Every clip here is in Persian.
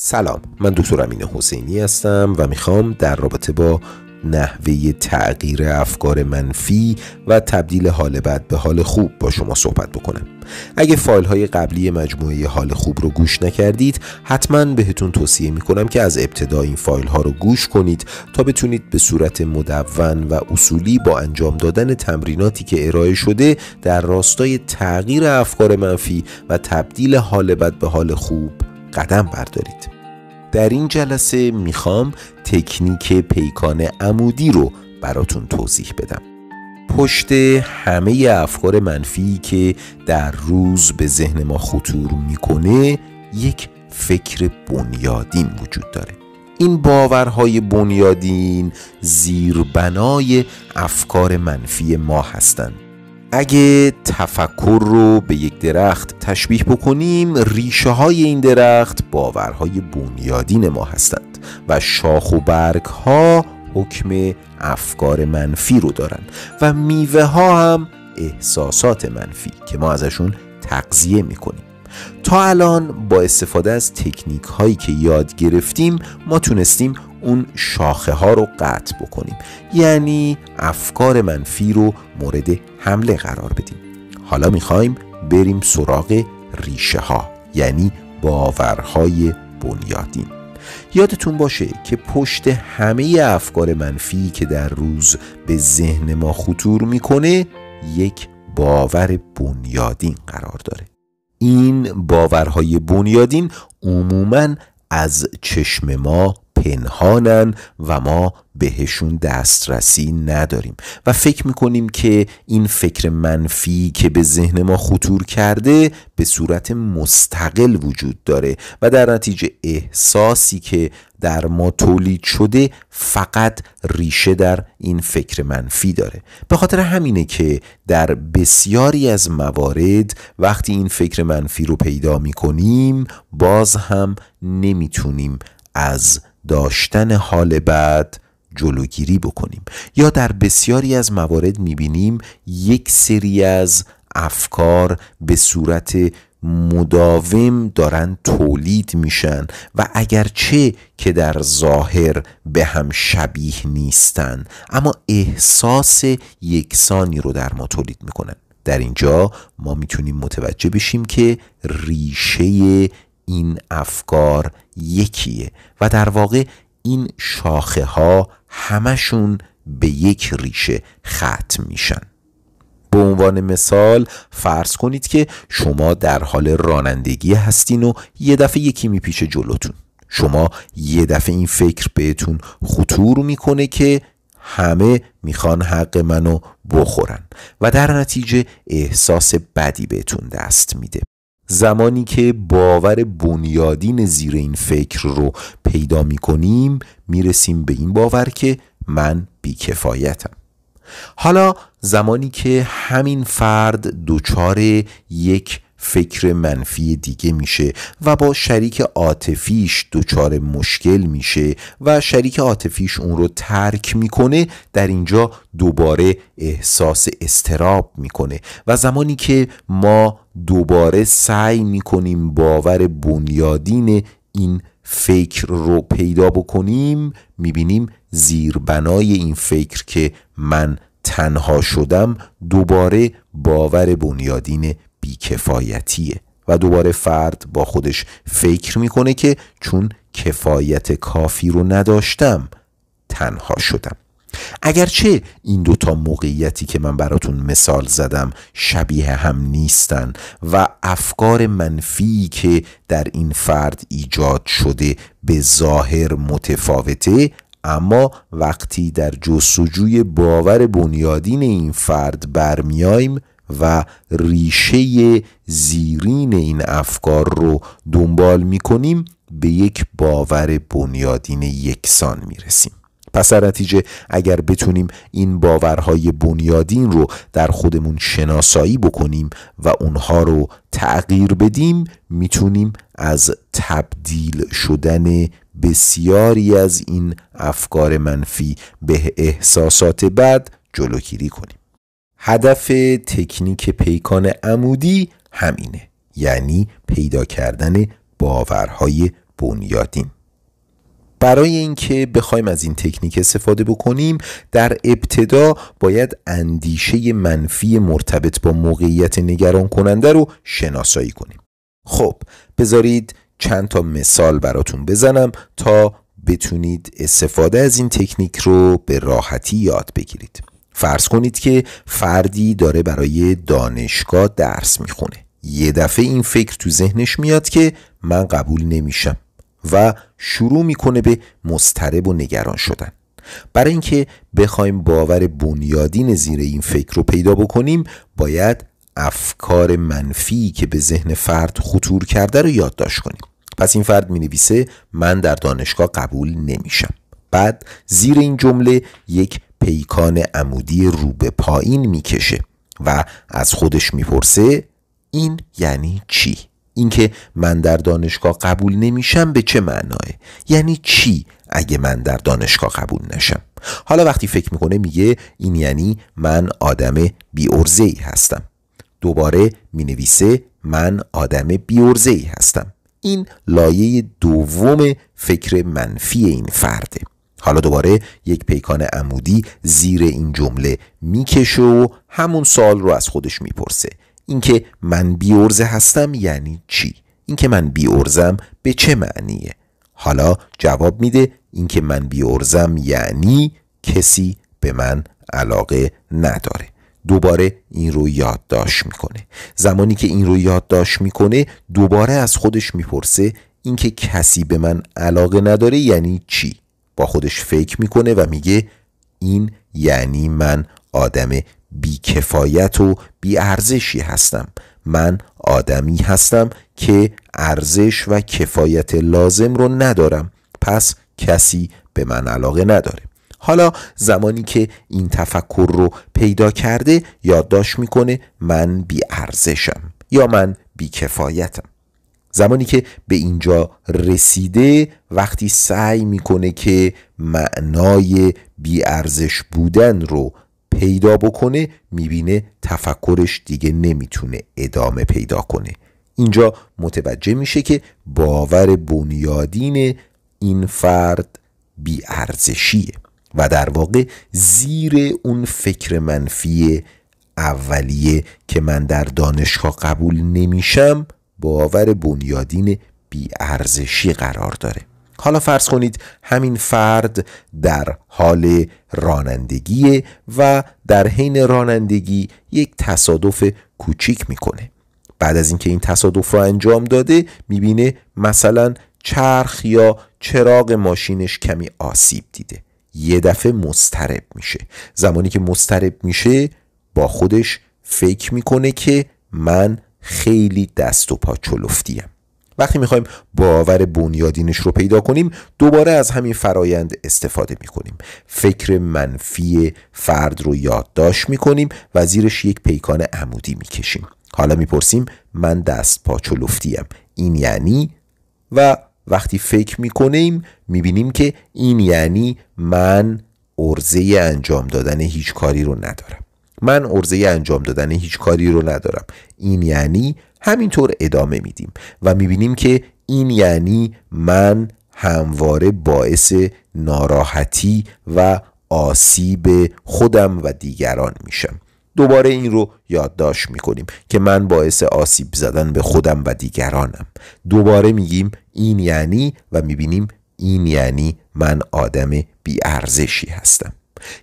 سلام من دکتر امین حسینی هستم و میخوام در رابطه با نحوه تغییر افکار منفی و تبدیل حال بد به حال خوب با شما صحبت بکنم اگه فایل های قبلی مجموعه حال خوب رو گوش نکردید حتما بهتون توصیه میکنم که از ابتدا این فایل ها رو گوش کنید تا بتونید به صورت مدون و اصولی با انجام دادن تمریناتی که ارائه شده در راستای تغییر افکار منفی و تبدیل حال بد به حال خوب قدم بردارید در این جلسه میخوام تکنیک پیکان عمودی رو براتون توضیح بدم پشت همه افکار منفی که در روز به ذهن ما خطور میکنه یک فکر بنیادین وجود داره این باورهای بنیادین زیربنای افکار منفی ما هستند اگه تفکر رو به یک درخت تشبیه بکنیم ریشه های این درخت باورهای بنیادین ما هستند و شاخ و برگ ها حکم افکار منفی رو دارند و میوه ها هم احساسات منفی که ما ازشون تقضیه میکنیم تا الان با استفاده از تکنیک هایی که یاد گرفتیم ما تونستیم اون شاخه ها رو قطع بکنیم یعنی افکار منفی رو مورد حمله قرار بدیم حالا میخوایم بریم سراغ ریشه ها یعنی باورهای بنیادین یادتون باشه که پشت همه افکار منفی که در روز به ذهن ما خطور میکنه یک باور بنیادین قرار داره این باورهای بنیادین عموما از چشم ما پنهانن و ما بهشون دسترسی نداریم و فکر میکنیم که این فکر منفی که به ذهن ما خطور کرده به صورت مستقل وجود داره و در نتیجه احساسی که در ما تولید شده فقط ریشه در این فکر منفی داره به خاطر همینه که در بسیاری از موارد وقتی این فکر منفی رو پیدا میکنیم باز هم نمیتونیم از داشتن حال بعد جلوگیری بکنیم یا در بسیاری از موارد میبینیم یک سری از افکار به صورت مداوم دارن تولید میشن و اگرچه که در ظاهر به هم شبیه نیستن اما احساس یکسانی رو در ما تولید میکنن در اینجا ما میتونیم متوجه بشیم که ریشه این افکار یکیه و در واقع این شاخه ها همشون به یک ریشه ختم میشن به عنوان مثال فرض کنید که شما در حال رانندگی هستین و یه دفعه یکی میپیچه جلوتون شما یه دفعه این فکر بهتون خطور میکنه که همه میخوان حق منو بخورن و در نتیجه احساس بدی بهتون دست میده زمانی که باور بنیادین زیر این فکر رو پیدا می کنیم رسیم به این باور که من بیکفایتم حالا زمانی که همین فرد دچار یک فکر منفی دیگه میشه و با شریک عاطفیش دچار مشکل میشه و شریک عاطفیش اون رو ترک میکنه در اینجا دوباره احساس استراب میکنه و زمانی که ما دوباره سعی میکنیم باور بنیادین این فکر رو پیدا بکنیم میبینیم زیربنای این فکر که من تنها شدم دوباره باور بنیادین بیکفایتیه و دوباره فرد با خودش فکر میکنه که چون کفایت کافی رو نداشتم تنها شدم اگرچه این دوتا موقعیتی که من براتون مثال زدم شبیه هم نیستن و افکار منفی که در این فرد ایجاد شده به ظاهر متفاوته اما وقتی در جستجوی باور بنیادین این فرد برمیاییم و ریشه زیرین این افکار رو دنبال می کنیم به یک باور بنیادین یکسان می رسیم. پس در نتیجه اگر بتونیم این باورهای بنیادین رو در خودمون شناسایی بکنیم و اونها رو تغییر بدیم میتونیم از تبدیل شدن بسیاری از این افکار منفی به احساسات بد جلوگیری کنیم هدف تکنیک پیکان عمودی همینه یعنی پیدا کردن باورهای بنیادین برای اینکه بخوایم از این تکنیک استفاده بکنیم در ابتدا باید اندیشه منفی مرتبط با موقعیت نگران کننده رو شناسایی کنیم خب بذارید چند تا مثال براتون بزنم تا بتونید استفاده از این تکنیک رو به راحتی یاد بگیرید فرض کنید که فردی داره برای دانشگاه درس میخونه یه دفعه این فکر تو ذهنش میاد که من قبول نمیشم و شروع میکنه به مضطرب و نگران شدن برای اینکه بخوایم باور بنیادین زیر این فکر رو پیدا بکنیم باید افکار منفی که به ذهن فرد خطور کرده رو یادداشت کنیم پس این فرد می نویسه من در دانشگاه قبول نمیشم بعد زیر این جمله یک پیکان عمودی رو به پایین میکشه و از خودش میپرسه این یعنی چی؟ اینکه من در دانشگاه قبول نمیشم به چه معناه؟ یعنی چی اگه من در دانشگاه قبول نشم؟ حالا وقتی فکر میکنه میگه این یعنی من آدم بی ای هستم دوباره مینویسه من آدم بی ای هستم این لایه دوم فکر منفی این فرده حالا دوباره یک پیکان عمودی زیر این جمله میکشه و همون سال رو از خودش میپرسه اینکه من بیورزه هستم یعنی چی اینکه من بیورزم به چه معنیه حالا جواب میده اینکه من بیورزم یعنی کسی به من علاقه نداره دوباره این رو یادداشت میکنه زمانی که این رو یادداشت میکنه دوباره از خودش میپرسه اینکه کسی به من علاقه نداره یعنی چی با خودش فکر میکنه و میگه این یعنی من آدم بیکفایت و بیارزشی هستم من آدمی هستم که ارزش و کفایت لازم رو ندارم پس کسی به من علاقه نداره حالا زمانی که این تفکر رو پیدا کرده یادداشت میکنه من بیارزشم یا من بیکفایتم زمانی که به اینجا رسیده وقتی سعی میکنه که معنای بیارزش بودن رو پیدا بکنه میبینه تفکرش دیگه نمیتونه ادامه پیدا کنه اینجا متوجه میشه که باور بنیادین این فرد بیارزشیه و در واقع زیر اون فکر منفی اولیه که من در دانشگاه قبول نمیشم باور بنیادین بیارزشی قرار داره حالا فرض کنید همین فرد در حال رانندگی و در حین رانندگی یک تصادف کوچیک میکنه بعد از اینکه این تصادف را انجام داده میبینه مثلا چرخ یا چراغ ماشینش کمی آسیب دیده یه دفعه مسترب میشه زمانی که مسترب میشه با خودش فکر میکنه که من خیلی دست و پا چلفتیه وقتی میخوایم باور بنیادینش رو پیدا کنیم دوباره از همین فرایند استفاده میکنیم فکر منفی فرد رو یادداشت میکنیم و زیرش یک پیکان عمودی میکشیم حالا میپرسیم من دست پا چلفتیم این یعنی و وقتی فکر میکنیم میبینیم که این یعنی من ارزه انجام دادن هیچ کاری رو ندارم من عرضه انجام دادن هیچ کاری رو ندارم این یعنی همینطور ادامه میدیم و میبینیم که این یعنی من همواره باعث ناراحتی و آسیب خودم و دیگران میشم دوباره این رو یادداشت میکنیم که من باعث آسیب زدن به خودم و دیگرانم دوباره میگیم این یعنی و میبینیم این یعنی من آدم بیارزشی هستم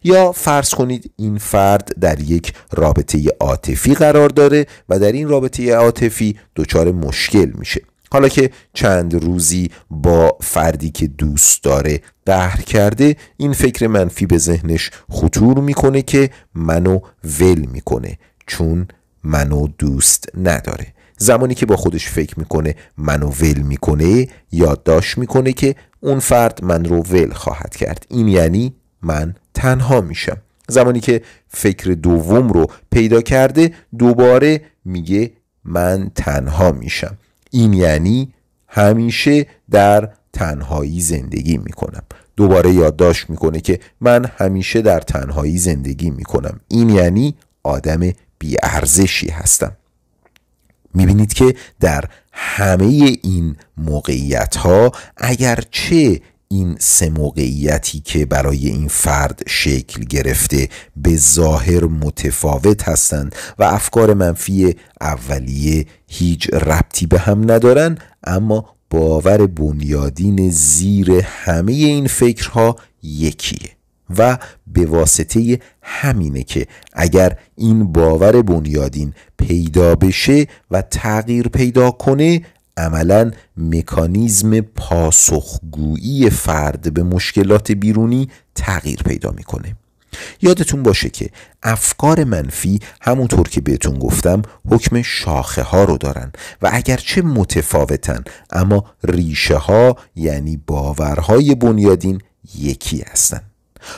یا فرض کنید این فرد در یک رابطه عاطفی قرار داره و در این رابطه عاطفی دچار مشکل میشه حالا که چند روزی با فردی که دوست داره قهر کرده این فکر منفی به ذهنش خطور میکنه که منو ول میکنه چون منو دوست نداره زمانی که با خودش فکر میکنه منو ول میکنه یادداشت میکنه که اون فرد من رو ول خواهد کرد این یعنی من تنها میشم زمانی که فکر دوم رو پیدا کرده دوباره میگه من تنها میشم این یعنی همیشه در تنهایی زندگی میکنم دوباره یادداشت میکنه که من همیشه در تنهایی زندگی میکنم این یعنی آدم بیارزشی هستم میبینید که در همه این موقعیت ها اگرچه این سه موقعیتی که برای این فرد شکل گرفته به ظاهر متفاوت هستند و افکار منفی اولیه هیچ ربطی به هم ندارن اما باور بنیادین زیر همه این فکرها یکیه و به واسطه همینه که اگر این باور بنیادین پیدا بشه و تغییر پیدا کنه عملا مکانیزم پاسخگویی فرد به مشکلات بیرونی تغییر پیدا میکنه یادتون باشه که افکار منفی همونطور که بهتون گفتم حکم شاخه ها رو دارن و اگرچه متفاوتن اما ریشه ها یعنی باورهای بنیادین یکی هستن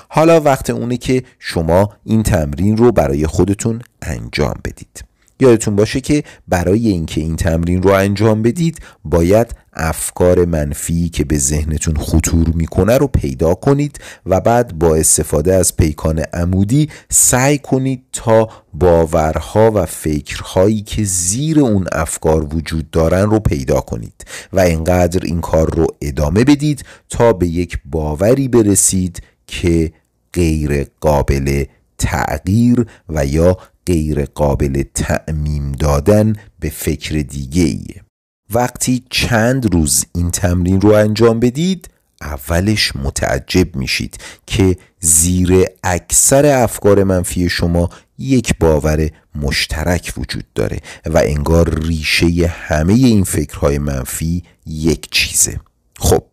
حالا وقت اونه که شما این تمرین رو برای خودتون انجام بدید یادتون باشه که برای اینکه این تمرین رو انجام بدید باید افکار منفی که به ذهنتون خطور میکنه رو پیدا کنید و بعد با استفاده از پیکان عمودی سعی کنید تا باورها و فکرهایی که زیر اون افکار وجود دارن رو پیدا کنید و اینقدر این کار رو ادامه بدید تا به یک باوری برسید که غیر قابل تغییر و یا غیر قابل تعمیم دادن به فکر دیگه ایه. وقتی چند روز این تمرین رو انجام بدید اولش متعجب میشید که زیر اکثر افکار منفی شما یک باور مشترک وجود داره و انگار ریشه همه این فکرهای منفی یک چیزه خب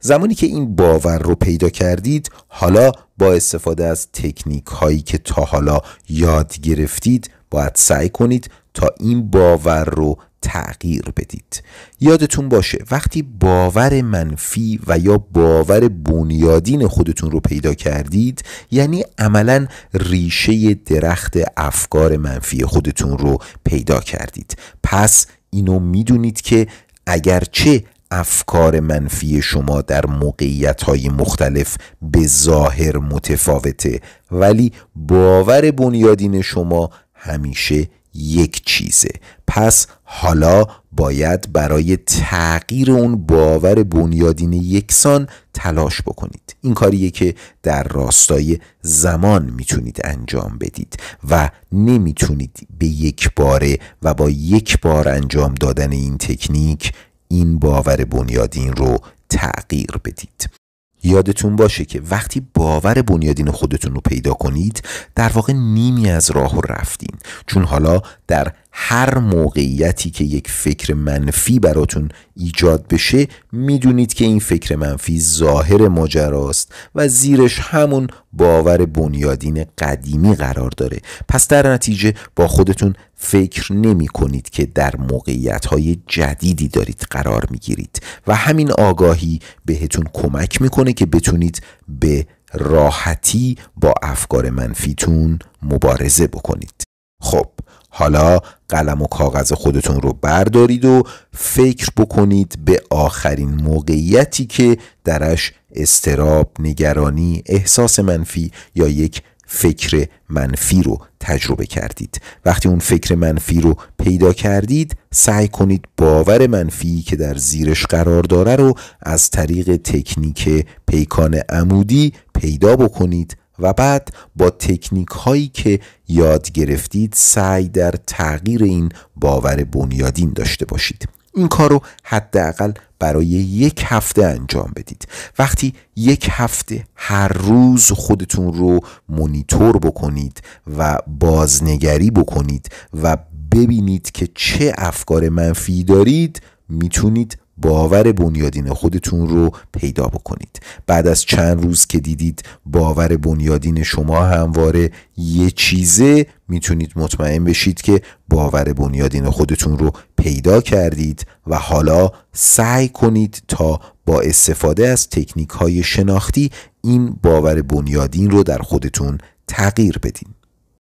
زمانی که این باور رو پیدا کردید حالا با استفاده از تکنیک هایی که تا حالا یاد گرفتید باید سعی کنید تا این باور رو تغییر بدید یادتون باشه وقتی باور منفی و یا باور بنیادین خودتون رو پیدا کردید یعنی عملا ریشه درخت افکار منفی خودتون رو پیدا کردید پس اینو میدونید که اگرچه افکار منفی شما در موقعیت های مختلف به ظاهر متفاوته ولی باور بنیادین شما همیشه یک چیزه پس حالا باید برای تغییر اون باور بنیادین یکسان تلاش بکنید این کاریه که در راستای زمان میتونید انجام بدید و نمیتونید به یک باره و با یک بار انجام دادن این تکنیک این باور بنیادین رو تغییر بدید یادتون باشه که وقتی باور بنیادین خودتون رو پیدا کنید در واقع نیمی از راه رو رفتین چون حالا در هر موقعیتی که یک فکر منفی براتون ایجاد بشه میدونید که این فکر منفی ظاهر ماجراست و زیرش همون باور بنیادین قدیمی قرار داره پس در نتیجه با خودتون فکر نمی کنید که در موقعیت های جدیدی دارید قرار می گیرید و همین آگاهی بهتون کمک میکنه که بتونید به راحتی با افکار منفیتون مبارزه بکنید خب حالا قلم و کاغذ خودتون رو بردارید و فکر بکنید به آخرین موقعیتی که درش استراب، نگرانی، احساس منفی یا یک فکر منفی رو تجربه کردید وقتی اون فکر منفی رو پیدا کردید سعی کنید باور منفی که در زیرش قرار داره رو از طریق تکنیک پیکان عمودی پیدا بکنید و بعد با تکنیک هایی که یاد گرفتید سعی در تغییر این باور بنیادین داشته باشید این کار رو حداقل برای یک هفته انجام بدید وقتی یک هفته هر روز خودتون رو مونیتور بکنید و بازنگری بکنید و ببینید که چه افکار منفی دارید میتونید باور بنیادین خودتون رو پیدا بکنید بعد از چند روز که دیدید باور بنیادین شما همواره یه چیزه میتونید مطمئن بشید که باور بنیادین خودتون رو پیدا کردید و حالا سعی کنید تا با استفاده از تکنیک های شناختی این باور بنیادین رو در خودتون تغییر بدین